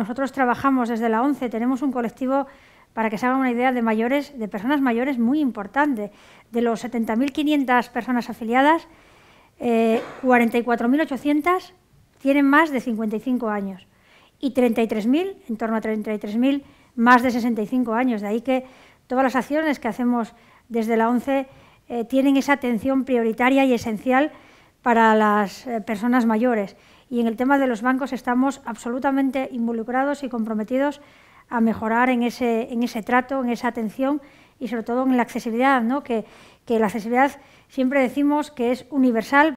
Nosotros trabajamos desde la ONCE, tenemos un colectivo, para que se haga una idea, de mayores, de personas mayores muy importante. De los 70.500 personas afiliadas, 44.800 eh, tienen más de 55 años y 33.000, en torno a 33.000, más de 65 años. De ahí que todas las acciones que hacemos desde la ONCE eh, tienen esa atención prioritaria y esencial para las eh, personas mayores. Y en el tema de los bancos estamos absolutamente involucrados y comprometidos a mejorar en ese, en ese trato, en esa atención y sobre todo en la accesibilidad, ¿no? que, que la accesibilidad siempre decimos que es universal.